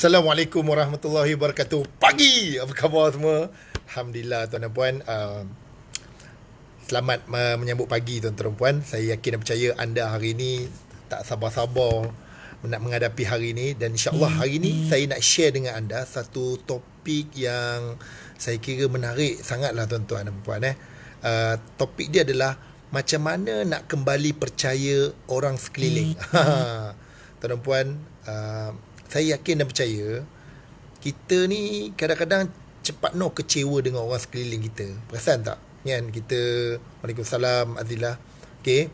Assalamualaikum warahmatullahi wabarakatuh. Pagi, apa khabar semua? Alhamdulillah tuan dan puan. Ah, selamat menyambut pagi tuan dan puan. Saya yakin dan percaya anda hari ini tak sabar-sabar nak menghadapi hari ini dan insyaallah hari ini saya nak share dengan anda satu topik yang saya kira menarik sangatlah tuan-tuan dan puan eh. Ah, topik dia adalah macam mana nak kembali percaya orang sekeliling. Hmm. Tuan dan puan uh, saya yakin dan percaya kita ni kadang-kadang cepat no kecewa dengan orang sekeliling kita. Perasan tak? Kan kita Waalaikumsalam Azilah. Okey.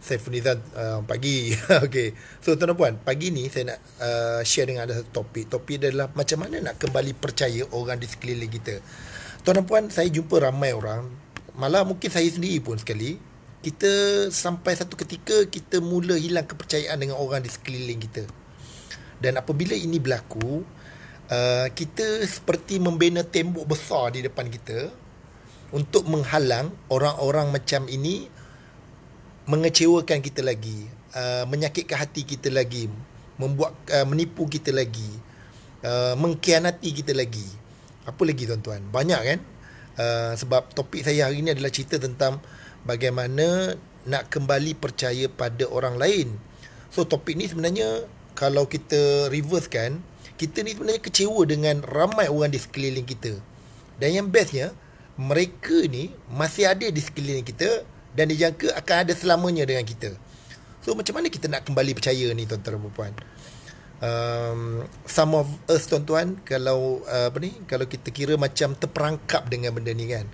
Saya Funizan uh, pagi. Okey. So tuan puan, pagi ni saya nak uh, share dengan anda satu topik. Topik dia adalah macam mana nak kembali percaya orang di sekeliling kita. Tuan puan, saya jumpa ramai orang. Malah mungkin saya sendiri pun sekali kita sampai satu ketika kita mula hilang kepercayaan dengan orang di sekeliling kita. Dan apabila ini berlaku, uh, kita seperti membina tembok besar di depan kita untuk menghalang orang-orang macam ini mengecewakan kita lagi, uh, menyakitkan hati kita lagi, membuat uh, menipu kita lagi, uh, mengkhianati kita lagi. Apa lagi tuan-tuan? Banyak kan? Uh, sebab topik saya hari ini adalah cerita tentang bagaimana nak kembali percaya pada orang lain. So topik ni sebenarnya kalau kita reverse kan kita ni sebenarnya kecewa dengan ramai orang di sekeliling kita dan yang bestnya mereka ni masih ada di sekeliling kita dan dijangka akan ada selamanya dengan kita so macam mana kita nak kembali percaya ni tuan-tuan dan puan um, some of us tuan-tuan kalau uh, apa ni kalau kita kira macam terperangkap dengan benda ni kan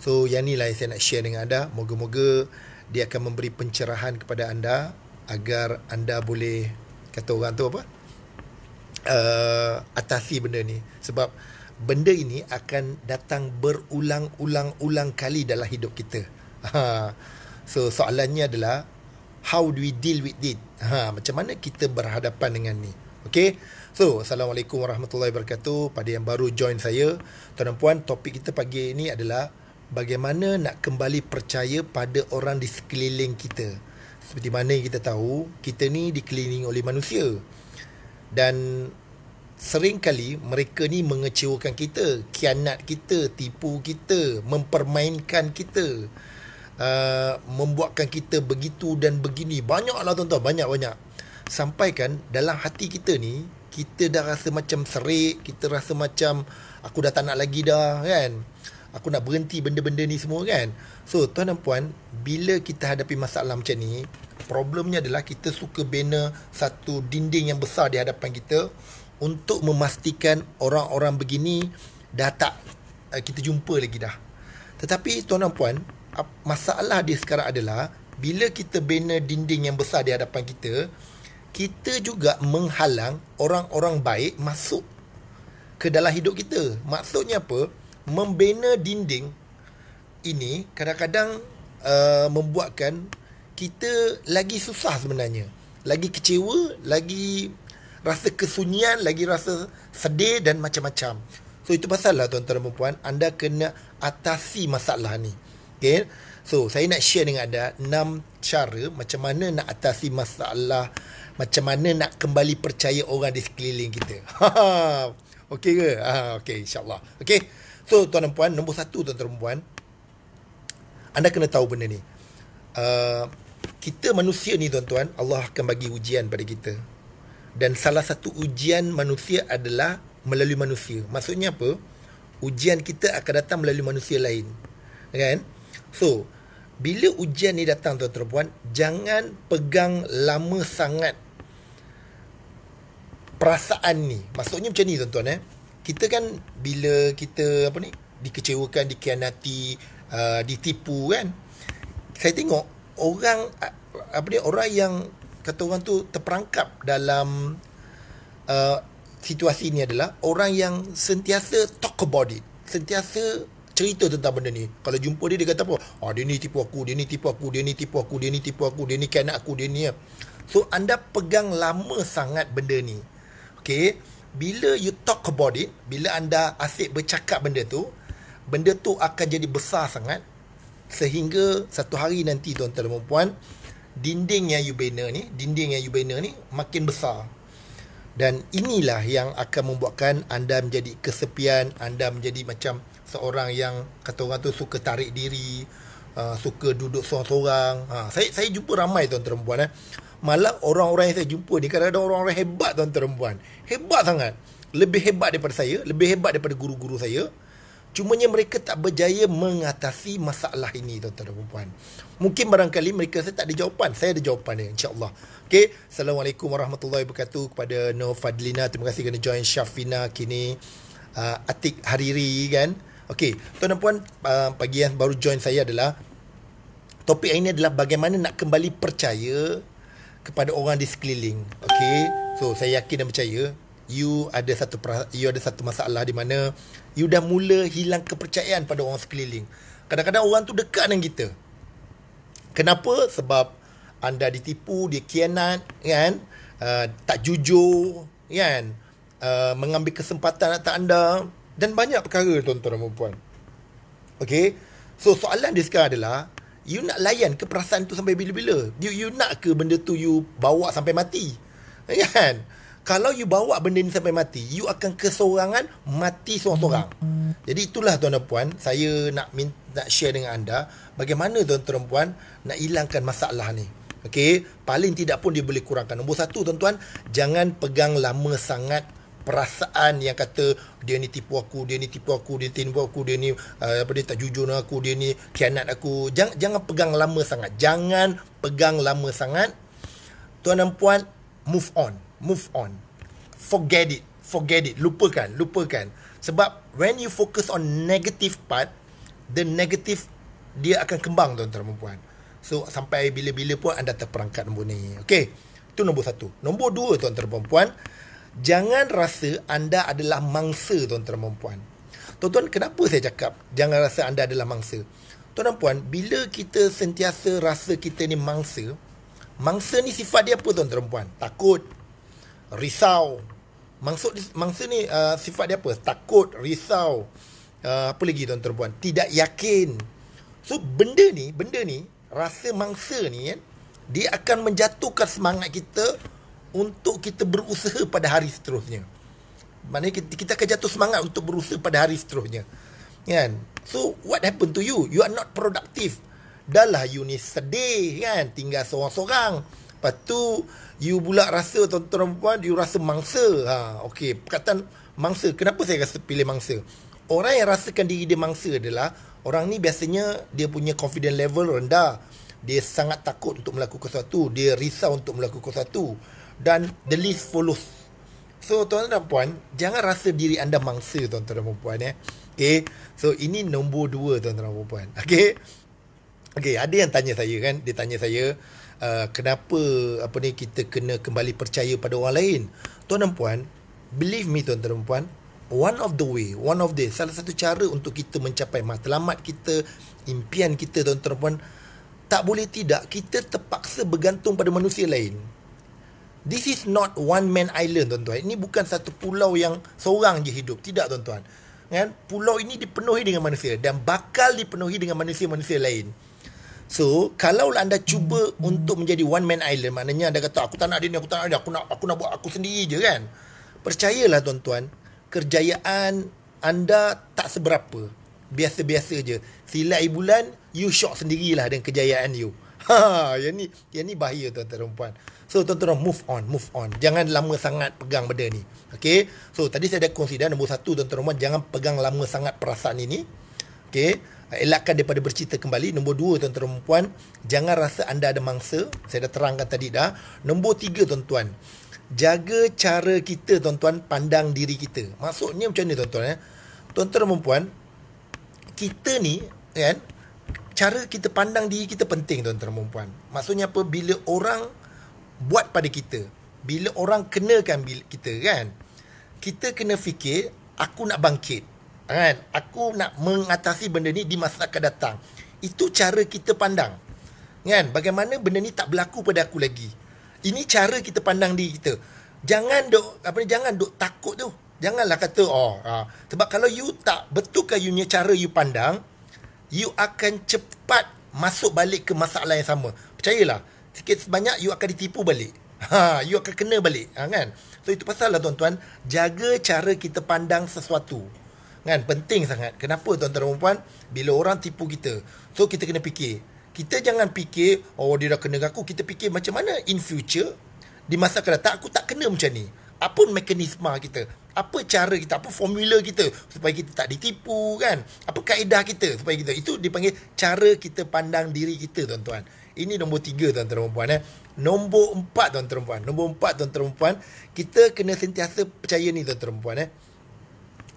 so yang ni lah yang saya nak share dengan anda moga-moga dia akan memberi pencerahan kepada anda agar anda boleh kata orang tu apa uh, atasi benda ni sebab benda ini akan datang berulang-ulang-ulang kali dalam hidup kita ha. so soalannya adalah how do we deal with it ha. macam mana kita berhadapan dengan ni Okay, so Assalamualaikum Warahmatullahi Wabarakatuh Pada yang baru join saya Tuan dan Puan, topik kita pagi ini adalah Bagaimana nak kembali percaya pada orang di sekeliling kita seperti mana kita tahu kita ni dikelilingi oleh manusia dan sering kali mereka ni mengecewakan kita kianat kita tipu kita mempermainkan kita uh, membuatkan kita begitu dan begini banyaklah tuan-tuan banyak-banyak sampaikan dalam hati kita ni kita dah rasa macam serik kita rasa macam aku dah tak nak lagi dah kan aku nak berhenti benda-benda ni semua kan so tuan dan puan bila kita hadapi masalah macam ni problemnya adalah kita suka bina satu dinding yang besar di hadapan kita untuk memastikan orang-orang begini dah tak uh, kita jumpa lagi dah tetapi tuan dan puan masalah dia sekarang adalah bila kita bina dinding yang besar di hadapan kita kita juga menghalang orang-orang baik masuk ke dalam hidup kita maksudnya apa membina dinding ini kadang-kadang uh, membuatkan kita lagi susah sebenarnya lagi kecewa lagi rasa kesunyian lagi rasa sedih dan macam-macam so itu pasal lah tuan-tuan dan puan anda kena atasi masalah ni okay so saya nak share dengan anda enam cara macam mana nak atasi masalah macam mana nak kembali percaya orang di sekeliling kita ha, ha. okay ke ha, okay insyaAllah okay So tuan dan puan nombor satu tuan dan puan anda kena tahu benda ni uh, kita manusia ni tuan-tuan Allah akan bagi ujian pada kita dan salah satu ujian manusia adalah melalui manusia maksudnya apa ujian kita akan datang melalui manusia lain kan so bila ujian ni datang tuan dan puan jangan pegang lama sangat perasaan ni maksudnya macam ni tuan-tuan eh kita kan bila kita apa ni dikecewakan dikhianati uh, ditipu kan saya tengok orang uh, apa ni orang yang kata orang tu terperangkap dalam uh, situasi ni adalah orang yang sentiasa talk about it sentiasa cerita tentang benda ni kalau jumpa dia dia kata apa oh, dia ni tipu aku dia ni tipu aku dia ni tipu aku dia ni tipu aku dia ni kena aku dia ni so anda pegang lama sangat benda ni okey bila you talk about it, bila anda asyik bercakap benda tu, benda tu akan jadi besar sangat sehingga satu hari nanti tuan-tuan dan puan-puan, dinding yang you bina ni, dinding yang you bina ni makin besar. Dan inilah yang akan membuatkan anda menjadi kesepian, anda menjadi macam seorang yang kata orang tu suka tarik diri, uh, suka duduk seorang-seorang. Ha, saya saya jumpa ramai tuan-tuan dan puan-puan eh malah orang-orang yang saya jumpa ni kadang-kadang orang-orang hebat tuan perempuan hebat sangat lebih hebat daripada saya lebih hebat daripada guru-guru saya cumanya mereka tak berjaya mengatasi masalah ini tuan perempuan mungkin barangkali mereka saya tak ada jawapan saya ada jawapan dia insyaallah Okay. assalamualaikum warahmatullahi wabarakatuh kepada Nur Fadlina terima kasih kerana join Syafina kini uh, Atik Hariri kan Okay. tuan dan puan uh, pagi yang baru join saya adalah topik ini adalah bagaimana nak kembali percaya kepada orang di sekeliling. Okay, so saya yakin dan percaya you ada satu you ada satu masalah di mana you dah mula hilang kepercayaan pada orang sekeliling. Kadang-kadang orang tu dekat dengan kita. Kenapa? Sebab anda ditipu, dia kianat, kan? Uh, tak jujur, kan? Uh, mengambil kesempatan atas anda dan banyak perkara tuan-tuan dan puan Okay? So soalan dia sekarang adalah You nak layan ke perasaan tu sampai bila-bila? You, you nak ke benda tu you bawa sampai mati? Eh, kan? Kalau you bawa benda ni sampai mati, you akan kesorangan mati seorang-seorang. Jadi itulah tuan dan puan, saya nak min- nak share dengan anda bagaimana tuan dan puan nak hilangkan masalah ni. Okey, paling tidak pun dia boleh kurangkan. Nombor satu tuan-tuan, jangan pegang lama sangat perasaan yang kata dia ni tipu aku, dia ni tipu aku, dia tipu aku, dia ni uh, apa dia tak jujur dengan aku, dia ni khianat aku. Jangan jangan pegang lama sangat. Jangan pegang lama sangat. Tuan dan puan, move on. Move on. Forget it. Forget it. Lupakan, lupakan. Sebab when you focus on negative part, the negative dia akan kembang tuan dan puan. So sampai bila-bila pun anda terperangkap nombor ni. Okay. Itu nombor satu. Nombor dua tuan dan puan Jangan rasa anda adalah mangsa tuan-tuan dan puan. Tuan-tuan, kenapa saya cakap jangan rasa anda adalah mangsa? Tuan dan puan, bila kita sentiasa rasa kita ni mangsa, mangsa ni sifat dia apa tuan-tuan dan puan? Takut, risau. Maksud mangsa ni uh, sifat dia apa? Takut, risau. Uh, apa lagi tuan-tuan dan puan? Tidak yakin. So benda ni, benda ni, rasa mangsa ni kan, dia akan menjatuhkan semangat kita untuk kita berusaha pada hari seterusnya. Maknanya kita, kita akan jatuh semangat untuk berusaha pada hari seterusnya. Kan? So, what happened to you? You are not productive. Dah lah you ni sedih kan? Tinggal seorang-seorang. Lepas tu, you pula rasa tuan-tuan puan, you rasa mangsa. Ha, okay, perkataan mangsa. Kenapa saya rasa pilih mangsa? Orang yang rasakan diri dia mangsa adalah Orang ni biasanya dia punya confident level rendah. Dia sangat takut untuk melakukan sesuatu. Dia risau untuk melakukan sesuatu dan the least follows. So tuan-tuan dan puan, jangan rasa diri anda mangsa tuan-tuan dan puan eh. Okay, so ini nombor dua tuan-tuan dan puan. Okay, okay ada yang tanya saya kan, dia tanya saya uh, kenapa apa ni kita kena kembali percaya pada orang lain. Tuan dan puan, believe me tuan-tuan dan puan, one of the way, one of the salah satu cara untuk kita mencapai matlamat kita, impian kita tuan-tuan dan puan, tak boleh tidak kita terpaksa bergantung pada manusia lain. This is not one man island tuan-tuan. Ini bukan satu pulau yang seorang je hidup. Tidak tuan-tuan. Kan? Pulau ini dipenuhi dengan manusia dan bakal dipenuhi dengan manusia-manusia lain. So, kalau anda cuba untuk menjadi one man island, maknanya anda kata aku tak nak dia ni, aku tak nak dia, aku nak aku nak buat aku sendiri je kan. Percayalah tuan-tuan, kerjayaan anda tak seberapa. Biasa-biasa je. Silai bulan, you shock sendirilah dengan kejayaan you. Ha, yang ni yang ni bahaya tuan-tuan dan puan. -tuan. So tuan-tuan move on, move on. Jangan lama sangat pegang benda ni. Okay. So tadi saya dah kongsi dah nombor satu tuan-tuan jangan pegang lama sangat perasaan ini. Okay. Elakkan daripada bercita kembali. Nombor dua tuan-tuan puan, jangan rasa anda ada mangsa. Saya dah terangkan tadi dah. Nombor tiga tuan-tuan, jaga cara kita tuan-tuan pandang diri kita. Maksudnya macam ni tuan-tuan ya. Tuan-tuan dan puan, kita ni kan, cara kita pandang diri kita penting tuan-tuan dan puan. Maksudnya apa? Bila orang buat pada kita bila orang kenakan kita kan kita kena fikir aku nak bangkit kan aku nak mengatasi benda ni di masa akan datang itu cara kita pandang kan bagaimana benda ni tak berlaku pada aku lagi ini cara kita pandang diri kita jangan dok apa ni jangan dok takut tu janganlah kata oh ah. sebab kalau you tak betulkan you punya cara you pandang you akan cepat masuk balik ke masalah yang sama percayalah sikit sebanyak you akan ditipu balik. Ha, you akan kena balik, ha, kan? So itu pasal lah tuan-tuan, jaga cara kita pandang sesuatu. Kan? Penting sangat. Kenapa tuan-tuan dan puan bila orang tipu kita? So kita kena fikir. Kita jangan fikir, oh dia dah kena dengan aku. Kita fikir macam mana in future, di masa akan datang, aku tak kena macam ni. Apa mekanisma kita? Apa cara kita? Apa formula kita? Supaya kita tak ditipu kan? Apa kaedah kita? Supaya kita Itu dipanggil cara kita pandang diri kita tuan-tuan. Ini nombor tiga tuan-tuan dan puan-puan eh. Nombor empat tuan-tuan dan puan Nombor empat tuan-tuan dan puan Kita kena sentiasa percaya ni tuan-tuan dan puan eh.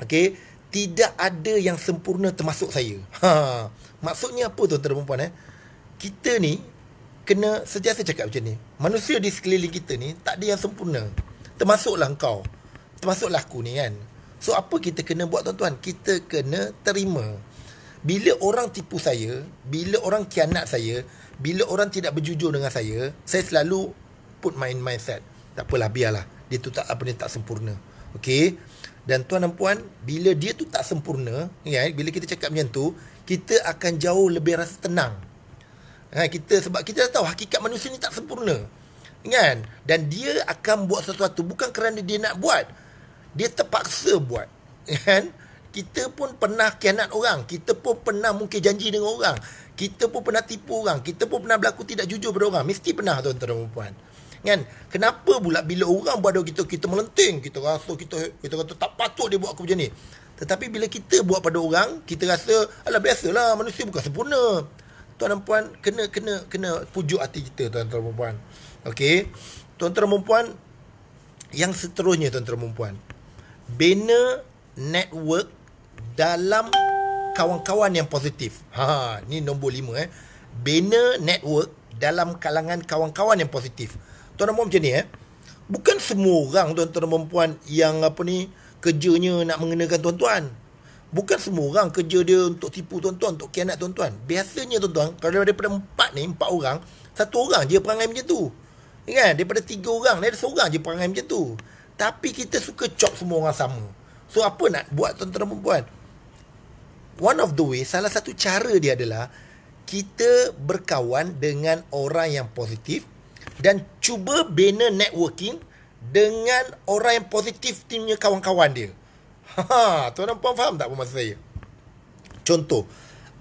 Okay Tidak ada yang sempurna termasuk saya ha. Maksudnya apa tuan-tuan dan puan eh? Kita ni Kena sentiasa cakap macam ni Manusia di sekeliling kita ni Tak ada yang sempurna Termasuklah kau Termasuklah aku ni kan So apa kita kena buat tuan-tuan Kita kena terima Bila orang tipu saya Bila orang kianat saya bila orang tidak berjujur dengan saya, saya selalu put my mindset. Tak apalah, biarlah. Dia tu tak apa dia tak sempurna. okay? Dan tuan dan puan, bila dia tu tak sempurna, ya, bila kita cakap macam tu, kita akan jauh lebih rasa tenang. Ha, kita sebab kita dah tahu hakikat manusia ni tak sempurna. Kan? Dan dia akan buat sesuatu bukan kerana dia nak buat. Dia terpaksa buat. Kan? Kita pun pernah kianat orang. Kita pun pernah mungkin janji dengan orang. Kita pun pernah tipu orang. Kita pun pernah berlaku tidak jujur pada orang. Mesti pernah tuan-tuan dan perempuan. Kan? Kenapa pula bila orang buat dengan kita, kita melenting. Kita rasa kita kita kata tak patut dia buat aku macam ni. Tetapi bila kita buat pada orang, kita rasa alah biasalah manusia bukan sempurna. Tuan dan puan kena kena kena pujuk hati kita tuan dan puan. Okey. Tuan dan puan yang seterusnya tuan dan puan. Bina network dalam kawan-kawan yang positif. Ha, ni nombor lima eh. Bina network dalam kalangan kawan-kawan yang positif. Tuan dan puan macam ni eh. Bukan semua orang tuan-tuan dan puan-puan yang apa ni kerjanya nak mengenakan tuan-tuan. Bukan semua orang kerja dia untuk tipu tuan-tuan, untuk kianat tuan-tuan. Biasanya tuan-tuan, kalau daripada empat ni, empat orang, satu orang je perangai macam tu. Kan? Daripada tiga orang, ada seorang je perangai macam tu. Tapi kita suka cop semua orang sama. So apa nak buat tuan-tuan dan puan-puan? one of the way salah satu cara dia adalah kita berkawan dengan orang yang positif dan cuba bina networking dengan orang yang positif timnya kawan-kawan dia. Ha, ha tuan dan puan faham tak apa maksud saya? Contoh,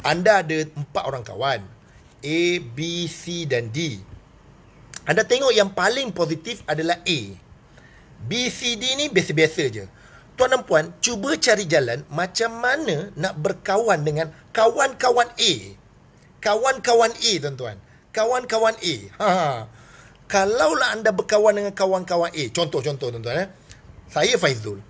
anda ada empat orang kawan. A, B, C dan D. Anda tengok yang paling positif adalah A. B, C, D ni biasa-biasa je. Tuan dan puan, cuba cari jalan macam mana nak berkawan dengan kawan-kawan A. Kawan-kawan A, tuan-tuan. Kawan-kawan A. Ha. ha. Kalaulah anda berkawan dengan kawan-kawan A. Contoh-contoh, tuan-tuan. Eh. Saya Faizul.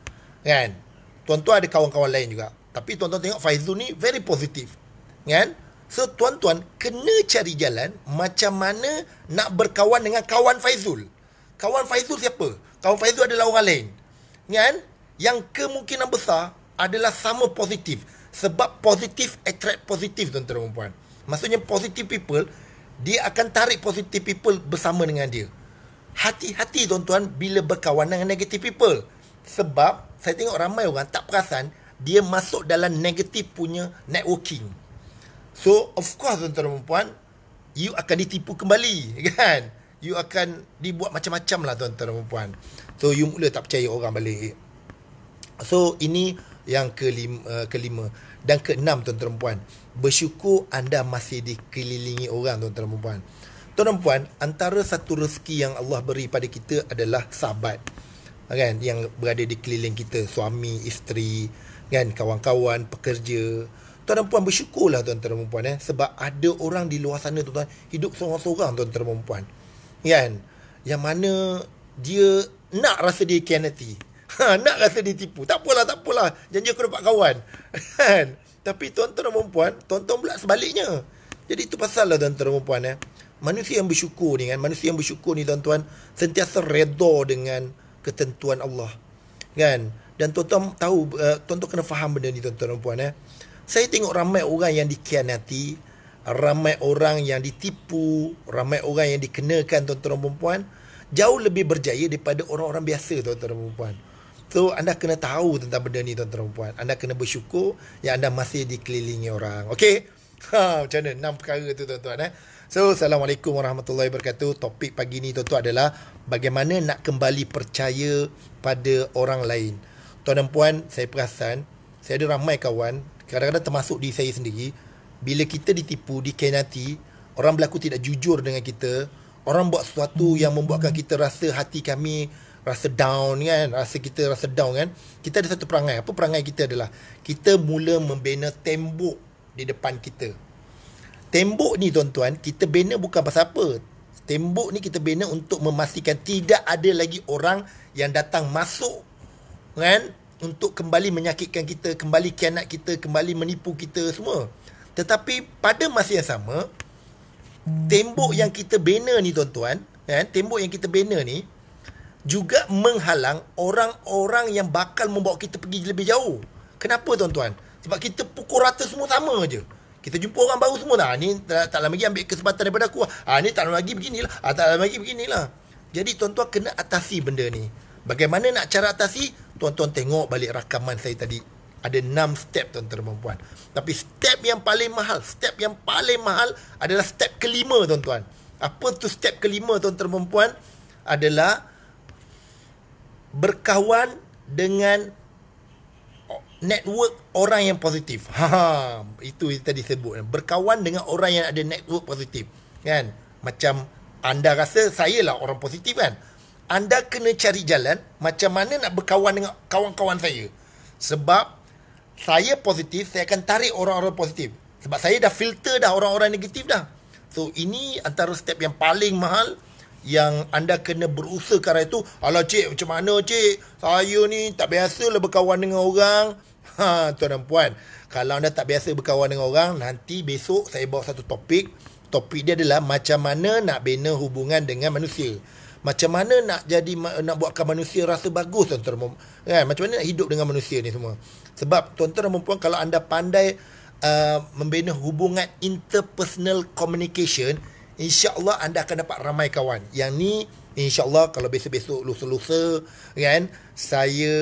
Kan? Tuan-tuan ada kawan-kawan lain juga. Tapi tuan-tuan tengok Faizul ni very positif. Kan? So, tuan-tuan kena cari jalan macam mana nak berkawan dengan kawan Faizul. Kawan Faizul siapa? Kawan Faizul adalah orang lain. Kan? yang kemungkinan besar adalah sama positif sebab positif attract positif tuan-tuan dan puan maksudnya positive people dia akan tarik positive people bersama dengan dia hati-hati tuan-tuan bila berkawan dengan negative people sebab saya tengok ramai orang tak perasan dia masuk dalam negatif punya networking so of course tuan-tuan dan puan you akan ditipu kembali kan you akan dibuat macam-macam lah tuan-tuan dan puan so you mula tak percaya orang balik So ini yang kelima, uh, eh, kelima. dan keenam tuan-tuan puan. Bersyukur anda masih dikelilingi orang tuan-tuan puan. Tuan-tuan puan, antara satu rezeki yang Allah beri pada kita adalah sahabat. Kan yang berada di keliling kita, suami, isteri, kan kawan-kawan, pekerja. Tuan-tuan puan bersyukurlah tuan-tuan puan eh sebab ada orang di luar sana tuan-tuan hidup seorang-seorang tuan-tuan puan. Kan? Yang mana dia nak rasa dia kianati Ha, nak kata ditipu. Tak apalah, tak apalah. Janji aku dapat kawan. Kan? Tapi tuan-tuan dan perempuan, tuan-tuan pula sebaliknya. Jadi itu pasal lah tuan-tuan dan perempuan. Eh. Manusia yang bersyukur ni kan. Manusia yang bersyukur ni tuan-tuan. Sentiasa redha dengan ketentuan Allah. Kan? Dan tuan-tuan tahu, uh, tuan-tuan kena faham benda ni tuan-tuan dan perempuan. Eh. Saya tengok ramai orang yang dikianati. Ramai orang yang ditipu. Ramai orang yang dikenakan tuan-tuan dan perempuan. Jauh lebih berjaya daripada orang-orang biasa tuan-tuan dan perempuan. So anda kena tahu tentang benda ni tuan-tuan puan. Anda kena bersyukur yang anda masih dikelilingi orang. Okey. Ha macam mana enam perkara tu tuan-tuan eh. So assalamualaikum warahmatullahi wabarakatuh. Topik pagi ni tuan-tuan adalah bagaimana nak kembali percaya pada orang lain. Tuan dan puan, saya perasan saya ada ramai kawan, kadang-kadang termasuk di saya sendiri, bila kita ditipu, dikhianati, orang berlaku tidak jujur dengan kita, orang buat sesuatu yang membuatkan kita rasa hati kami rasa down kan rasa kita rasa down kan kita ada satu perangai apa perangai kita adalah kita mula membina tembok di depan kita tembok ni tuan-tuan kita bina bukan pasal apa tembok ni kita bina untuk memastikan tidak ada lagi orang yang datang masuk kan untuk kembali menyakitkan kita kembali kianat kita kembali menipu kita semua tetapi pada masa yang sama tembok yang kita bina ni tuan-tuan kan tembok yang kita bina ni juga menghalang orang-orang yang bakal membawa kita pergi lebih jauh. Kenapa tuan-tuan? Sebab kita pukul rata semua sama aje. Kita jumpa orang baru semua dah. Ni tak, tak lama lagi ambil kesempatan daripada aku. Ha, ni tak lama lagi beginilah. Ha, tak lama lagi beginilah. Jadi tuan-tuan kena atasi benda ni. Bagaimana nak cara atasi? Tuan-tuan tengok balik rakaman saya tadi. Ada enam step tuan-tuan dan puan. Tapi step yang paling mahal, step yang paling mahal adalah step kelima tuan-tuan. Apa tu step kelima tuan-tuan dan puan? Adalah berkawan dengan network orang yang positif. Ha, ha. itu yang tadi sebut. Berkawan dengan orang yang ada network positif. Kan? Macam anda rasa saya lah orang positif kan? Anda kena cari jalan macam mana nak berkawan dengan kawan-kawan saya. Sebab saya positif, saya akan tarik orang-orang positif. Sebab saya dah filter dah orang-orang negatif dah. So, ini antara step yang paling mahal yang anda kena berusaha kerana itu Alah cik macam mana cik Saya ni tak biasa lah berkawan dengan orang ha, Tuan dan puan Kalau anda tak biasa berkawan dengan orang Nanti besok saya bawa satu topik Topik dia adalah macam mana nak bina hubungan dengan manusia Macam mana nak jadi nak buatkan manusia rasa bagus tuan -tuan, kan? Macam mana nak hidup dengan manusia ni semua Sebab tuan-tuan dan puan kalau anda pandai uh, Membina hubungan interpersonal Communication InsyaAllah anda akan dapat ramai kawan Yang ni InsyaAllah kalau besok-besok lusa-lusa kan, Saya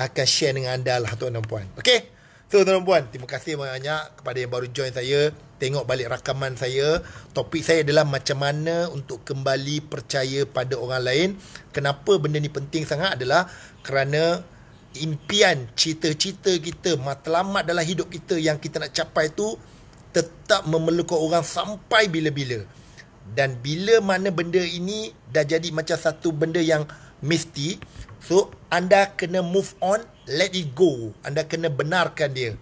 akan share dengan anda lah tuan dan puan Okay So tuan dan puan Terima kasih banyak-banyak kepada yang baru join saya Tengok balik rakaman saya Topik saya adalah macam mana Untuk kembali percaya pada orang lain Kenapa benda ni penting sangat adalah Kerana impian, cita-cita kita Matlamat dalam hidup kita yang kita nak capai tu tetap memelukkan orang sampai bila-bila. Dan bila mana benda ini dah jadi macam satu benda yang mesti, so anda kena move on, let it go. Anda kena benarkan dia.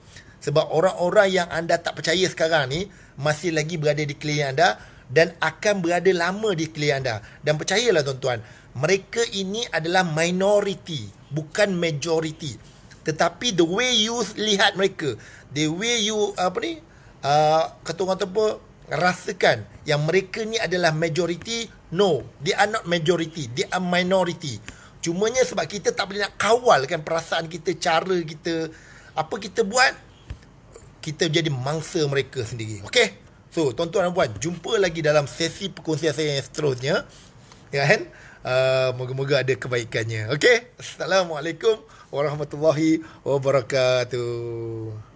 Sebab orang-orang yang anda tak percaya sekarang ni masih lagi berada di klien anda dan akan berada lama di klien anda. Dan percayalah tuan-tuan, mereka ini adalah minority, bukan majority. Tetapi the way you lihat mereka, the way you apa ni, uh, ketua orang tua rasakan yang mereka ni adalah majority no they are not majority they are minority cumanya sebab kita tak boleh nak kawal kan perasaan kita cara kita apa kita buat kita jadi mangsa mereka sendiri okey so tuan-tuan dan puan jumpa lagi dalam sesi perkongsian saya yang seterusnya ya kan uh, moga-moga ada kebaikannya okey assalamualaikum warahmatullahi wabarakatuh